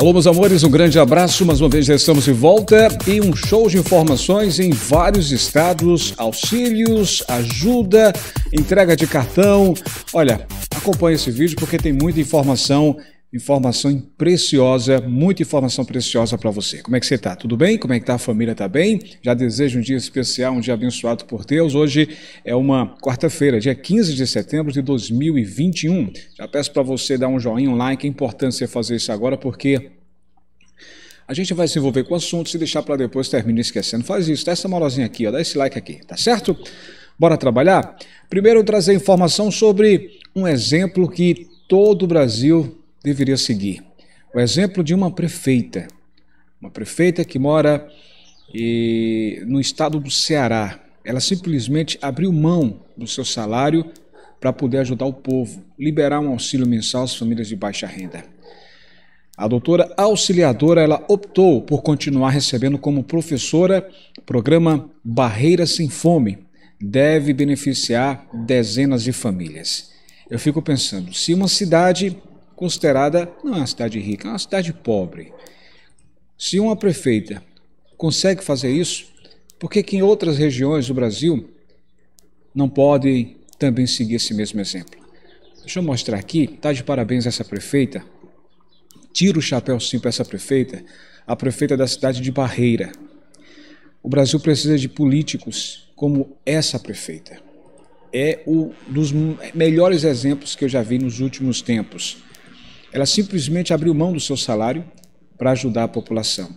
Alô, meus amores, um grande abraço. Mais uma vez já estamos de volta e um show de informações em vários estados: auxílios, ajuda, entrega de cartão. Olha, acompanhe esse vídeo porque tem muita informação Informação preciosa, muita informação preciosa para você. Como é que você está? Tudo bem? Como é que está a família? Está bem? Já desejo um dia especial, um dia abençoado por Deus. Hoje é uma quarta-feira, dia 15 de setembro de 2021. Já peço para você dar um joinha, um like. É importante você fazer isso agora porque a gente vai se envolver com o assunto. Se deixar para depois, termina esquecendo. Faz isso, dá essa morosinha aqui, ó, dá esse like aqui, tá certo? Bora trabalhar? Primeiro, trazer informação sobre um exemplo que todo o Brasil deveria seguir? O exemplo de uma prefeita, uma prefeita que mora e, no estado do Ceará. Ela simplesmente abriu mão do seu salário para poder ajudar o povo, liberar um auxílio mensal às famílias de baixa renda. A doutora auxiliadora ela optou por continuar recebendo como professora programa Barreira Sem Fome. Deve beneficiar dezenas de famílias. Eu fico pensando, se uma cidade considerada não é uma cidade rica, é uma cidade pobre. Se uma prefeita consegue fazer isso, por que, que em outras regiões do Brasil não podem também seguir esse mesmo exemplo? Deixa eu mostrar aqui, está de parabéns essa prefeita. Tira o chapéu sim para essa prefeita, a prefeita da cidade de Barreira. O Brasil precisa de políticos como essa prefeita. É um dos melhores exemplos que eu já vi nos últimos tempos. Ela simplesmente abriu mão do seu salário para ajudar a população.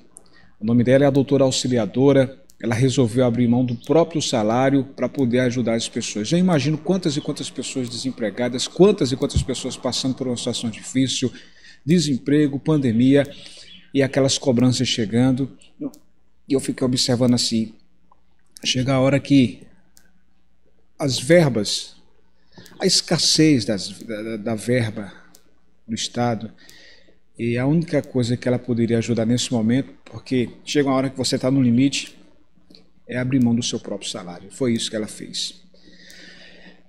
O nome dela é a doutora auxiliadora. Ela resolveu abrir mão do próprio salário para poder ajudar as pessoas. Já imagino quantas e quantas pessoas desempregadas, quantas e quantas pessoas passando por uma situação difícil, desemprego, pandemia e aquelas cobranças chegando. E eu fiquei observando assim. Chega a hora que as verbas, a escassez das, da, da verba, do Estado. E a única coisa que ela poderia ajudar nesse momento, porque chega uma hora que você está no limite, é abrir mão do seu próprio salário. Foi isso que ela fez.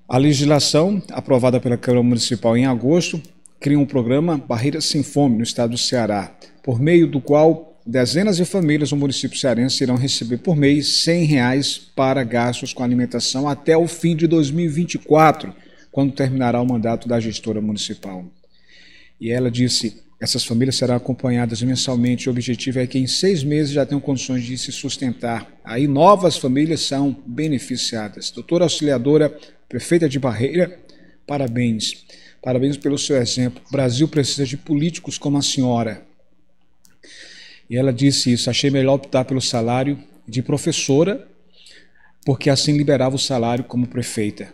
A legislação, aprovada pela Câmara Municipal em agosto, cria um programa Barreiras Sem Fome no estado do Ceará, por meio do qual dezenas de famílias do município cearense irão receber por mês R$ 100 reais para gastos com alimentação até o fim de 2024, quando terminará o mandato da gestora municipal. E ela disse: essas famílias serão acompanhadas mensalmente. O objetivo é que em seis meses já tenham condições de se sustentar. Aí novas famílias são beneficiadas. Doutora Auxiliadora, prefeita de Barreira, parabéns. Parabéns pelo seu exemplo. O Brasil precisa de políticos como a senhora. E ela disse isso. Achei melhor optar pelo salário de professora, porque assim liberava o salário como prefeita.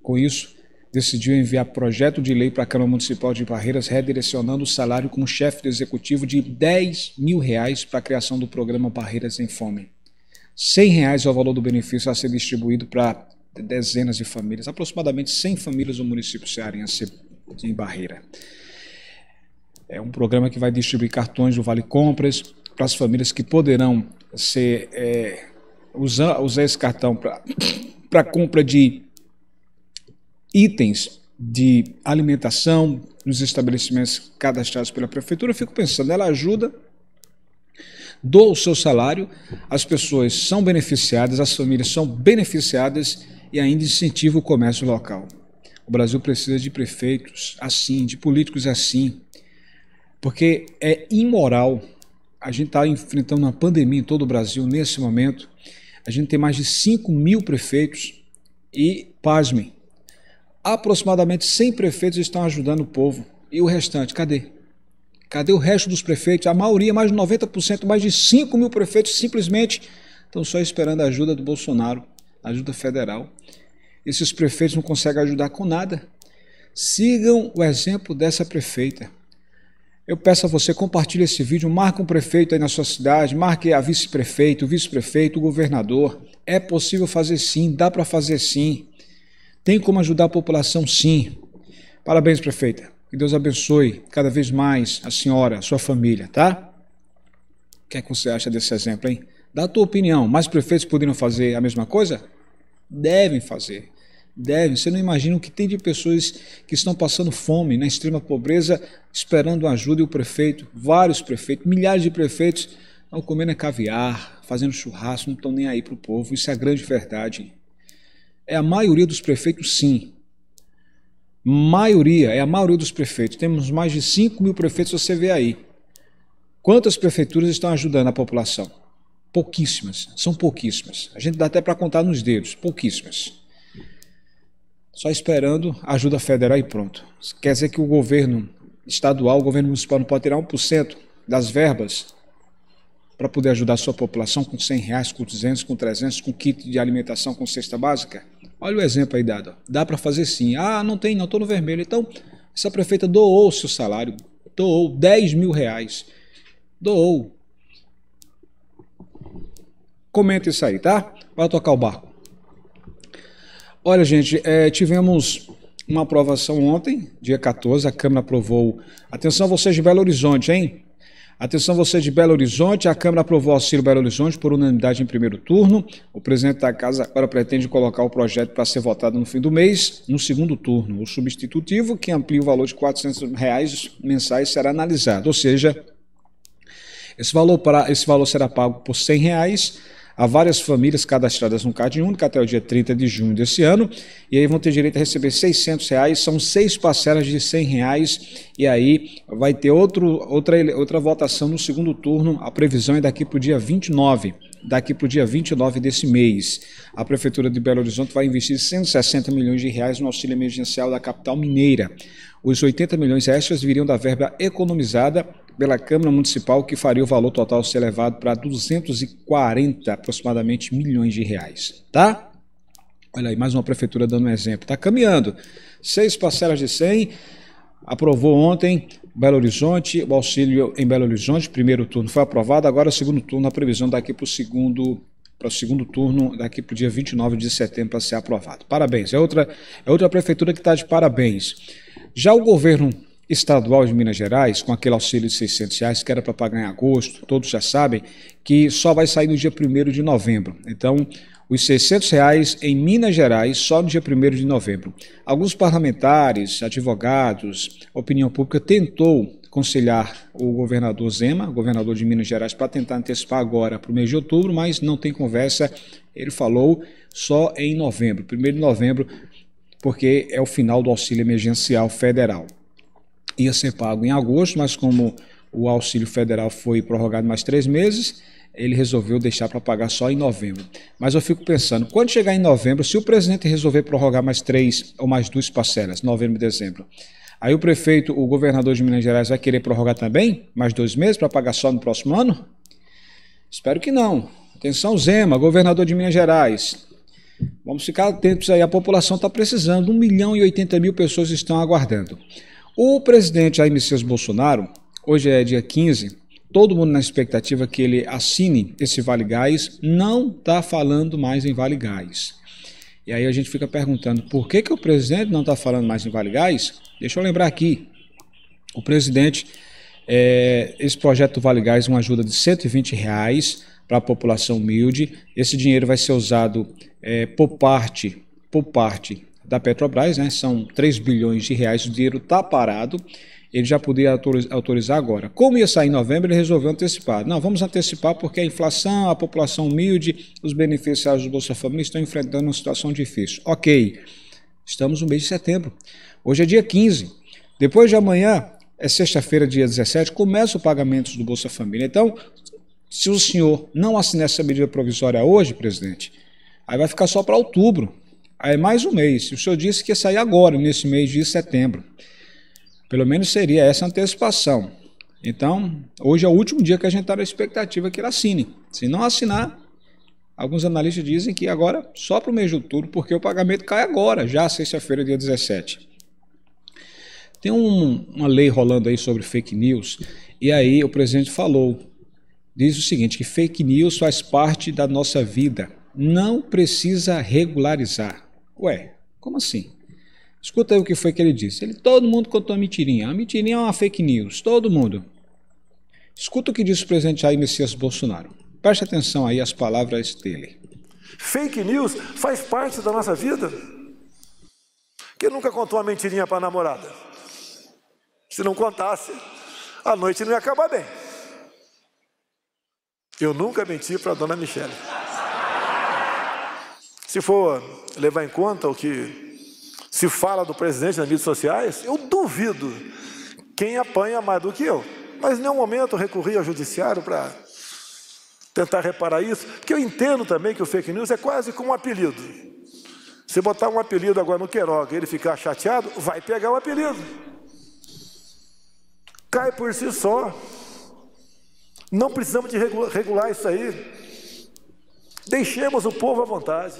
Com isso, decidiu enviar projeto de lei para a Câmara Municipal de Barreiras, redirecionando o salário com chefe do executivo de 10 mil reais para a criação do programa Barreiras em Fome. 100 reais é o valor do benefício a ser distribuído para dezenas de famílias, aproximadamente 100 famílias do município cearense em Barreira. É um programa que vai distribuir cartões do Vale Compras para as famílias que poderão ser, é, usar, usar esse cartão para compra de itens de alimentação nos estabelecimentos cadastrados pela prefeitura, eu fico pensando, ela ajuda, doa o seu salário, as pessoas são beneficiadas, as famílias são beneficiadas e ainda incentiva o comércio local. O Brasil precisa de prefeitos assim, de políticos assim, porque é imoral. A gente está enfrentando uma pandemia em todo o Brasil nesse momento. A gente tem mais de 5 mil prefeitos e, pasmem, aproximadamente 100 prefeitos estão ajudando o povo. E o restante, cadê? Cadê o resto dos prefeitos? A maioria, mais de 90%, mais de 5 mil prefeitos simplesmente estão só esperando a ajuda do Bolsonaro, ajuda federal. Esses prefeitos não conseguem ajudar com nada. Sigam o exemplo dessa prefeita. Eu peço a você, compartilhe esse vídeo, marque um prefeito aí na sua cidade, marque a vice-prefeito, o vice-prefeito, o governador. É possível fazer sim, dá para fazer sim. Tem como ajudar a população, sim. Parabéns, prefeita. Que Deus abençoe cada vez mais a senhora, a sua família, tá? O que é que você acha desse exemplo, hein? Dá a tua opinião. Mais prefeitos poderiam fazer a mesma coisa? Devem fazer. Devem. Você não imagina o que tem de pessoas que estão passando fome, na extrema pobreza, esperando ajuda e o prefeito, vários prefeitos, milhares de prefeitos, estão comendo caviar, fazendo churrasco, não estão nem aí para o povo. Isso é a grande verdade. É a maioria dos prefeitos, sim. Maioria, é a maioria dos prefeitos. Temos mais de 5 mil prefeitos, você vê aí. Quantas prefeituras estão ajudando a população? Pouquíssimas, são pouquíssimas. A gente dá até para contar nos dedos, pouquíssimas. Só esperando ajuda federal e pronto. Quer dizer que o governo estadual, o governo municipal não pode tirar 1% das verbas para poder ajudar a sua população com 100 reais, com 200, com 300, com kit de alimentação, com cesta básica? Olha o exemplo aí dado. Dá para fazer sim. Ah, não tem, não estou no vermelho. Então, essa prefeita doou o seu salário, doou 10 mil reais. Doou. Comenta isso aí, tá? Vai tocar o barco. Olha, gente, é, tivemos uma aprovação ontem, dia 14, a Câmara aprovou. Atenção, vocês de Belo Horizonte, hein? Atenção você de Belo Horizonte, a Câmara aprovou auxílio Belo Horizonte por unanimidade em primeiro turno. O presidente da casa agora pretende colocar o projeto para ser votado no fim do mês, no segundo turno. O substitutivo, que amplia o valor de R$ 400 reais mensais, será analisado, ou seja, esse valor, pra, esse valor será pago por R$ 100 reais a várias famílias cadastradas no Cade Único até o dia 30 de junho desse ano. E aí vão ter direito a receber R$ reais, são seis parcelas de R$ reais. E aí vai ter outro, outra, outra votação no segundo turno. A previsão é daqui para o dia 29 daqui para o dia 29 desse mês. A Prefeitura de Belo Horizonte vai investir 160 milhões de reais no auxílio emergencial da capital mineira. Os 80 milhões extras viriam da verba economizada pela Câmara Municipal, que faria o valor total ser elevado para 240 aproximadamente milhões de reais, tá? Olha aí, mais uma prefeitura dando um exemplo. Está caminhando. Seis parcelas de 100. Aprovou ontem Belo Horizonte, o auxílio em Belo Horizonte, primeiro turno foi aprovado, agora segundo turno, a previsão daqui para o segundo para o segundo turno, daqui para o dia 29 de setembro, para ser aprovado. Parabéns. É outra, é outra prefeitura que está de parabéns. Já o governo estadual de Minas Gerais, com aquele auxílio de 600 reais que era para pagar em agosto, todos já sabem, que só vai sair no dia 1 de novembro. Então, os 600 reais em Minas Gerais só no dia 1 de novembro. Alguns parlamentares, advogados, opinião pública tentou conselhar o governador Zema, governador de Minas Gerais, para tentar antecipar agora para o mês de outubro, mas não tem conversa. Ele falou só em novembro, 1 de novembro, porque é o final do auxílio emergencial federal ia ser pago em agosto, mas como o auxílio federal foi prorrogado mais três meses, ele resolveu deixar para pagar só em novembro. Mas eu fico pensando, quando chegar em novembro, se o presidente resolver prorrogar mais três ou mais duas parcelas, novembro e dezembro, aí o prefeito, o governador de Minas Gerais vai querer prorrogar também mais dois meses para pagar só no próximo ano? Espero que não. Atenção, Zema, governador de Minas Gerais. Vamos ficar atentos aí, a população está precisando, 1 milhão e 80 mil pessoas estão aguardando. O presidente Jair Messias Bolsonaro, hoje é dia 15, todo mundo na expectativa que ele assine esse Vale Gás, não está falando mais em Vale Gás. E aí a gente fica perguntando por que, que o presidente não está falando mais em Vale Gás? Deixa eu lembrar aqui. O presidente, é, esse projeto Vale Gás, uma ajuda de 120 reais para a população humilde. Esse dinheiro vai ser usado é, por parte, por parte da Petrobras, né? São 3 bilhões de reais, o dinheiro está parado. Ele já podia autorizar agora. Como ia sair em novembro, ele resolveu antecipar. Não, vamos antecipar porque a inflação, a população humilde, os beneficiários do Bolsa Família estão enfrentando uma situação difícil. Ok, estamos no mês de setembro. Hoje é dia 15. Depois de amanhã, é sexta-feira, dia 17, começa o pagamento do Bolsa Família. Então, se o senhor não assinar essa medida provisória hoje, presidente, aí vai ficar só para outubro é mais um mês. O senhor disse que ia sair agora, nesse mês de setembro. Pelo menos seria essa antecipação. Então, hoje é o último dia que a gente está na expectativa que ele assine. Se não assinar, alguns analistas dizem que agora só para o mês de outubro, porque o pagamento cai agora, já sexta-feira, dia 17. Tem um, uma lei rolando aí sobre fake news, e aí o presidente falou, diz o seguinte, que fake news faz parte da nossa vida, não precisa regularizar. Ué, como assim? Escuta aí o que foi que ele disse. Ele, todo mundo contou uma mentirinha. A mentirinha é uma fake news, todo mundo. Escuta o que disse o presidente Jair Messias Bolsonaro. Preste atenção aí às palavras dele. Fake news faz parte da nossa vida. Quem nunca contou uma mentirinha para a namorada? Se não contasse, a noite não ia acabar bem. Eu nunca menti para a dona Michele. Se for levar em conta o que se fala do presidente nas mídias sociais, eu duvido quem apanha mais do que eu. Mas em nenhum momento recorri ao judiciário para tentar reparar isso, porque eu entendo também que o fake news é quase como um apelido. Se botar um apelido agora no Queiroga e ele ficar chateado, vai pegar o apelido. Cai por si só. Não precisamos de regular isso aí. Deixemos o povo à vontade.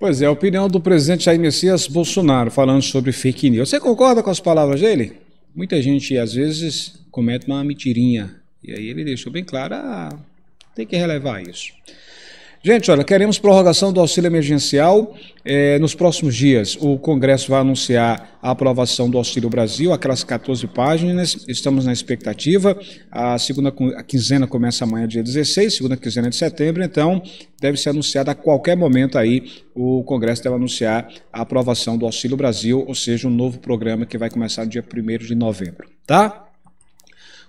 Pois é, a opinião do presidente Jair Messias Bolsonaro falando sobre fake news. Você concorda com as palavras dele? Muita gente, às vezes, comete uma mentirinha. E aí ele deixou bem claro, ah, tem que relevar isso. Gente, olha, queremos prorrogação do auxílio emergencial eh, nos próximos dias. O Congresso vai anunciar a aprovação do Auxílio Brasil, aquelas 14 páginas, estamos na expectativa. A segunda a quinzena começa amanhã, dia 16, segunda quinzena de setembro, então deve ser anunciada a qualquer momento aí. O Congresso deve anunciar a aprovação do Auxílio Brasil, ou seja, um novo programa que vai começar no dia 1 de novembro, tá?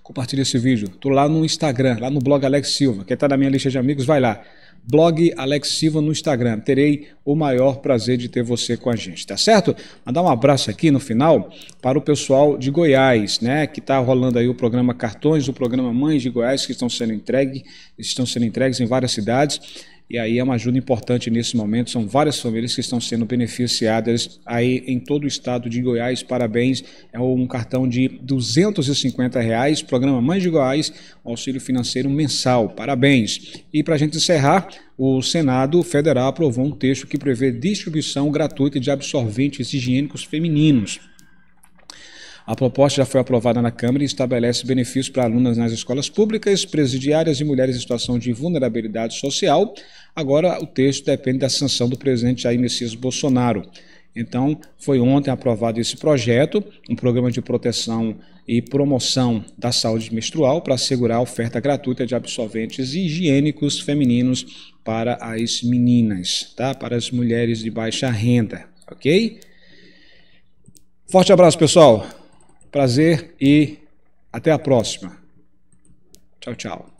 Compartilhe esse vídeo. Estou lá no Instagram, lá no blog Alex Silva. Quem está na minha lista de amigos, vai lá blog Alex Silva no Instagram. Terei o maior prazer de ter você com a gente, tá certo? Mandar um abraço aqui no final para o pessoal de Goiás, né, que está rolando aí o programa Cartões, o programa Mães de Goiás que estão sendo entregues, estão sendo entregues em várias cidades. E aí é uma ajuda importante nesse momento. São várias famílias que estão sendo beneficiadas aí em todo o estado de Goiás. Parabéns. É um cartão de 250 reais. Programa Mães de Goiás, auxílio financeiro mensal. Parabéns. E para a gente encerrar, o Senado Federal aprovou um texto que prevê distribuição gratuita de absorventes higiênicos femininos. A proposta já foi aprovada na Câmara e estabelece benefícios para alunas nas escolas públicas, presidiárias e mulheres em situação de vulnerabilidade social. Agora, o texto depende da sanção do presidente Jair Messias Bolsonaro. Então, foi ontem aprovado esse projeto, um programa de proteção e promoção da saúde menstrual para assegurar a oferta gratuita de absorventes higiênicos femininos para as meninas, tá? Para as mulheres de baixa renda, ok? Forte abraço, pessoal! Prazer e até a próxima. Tchau, tchau.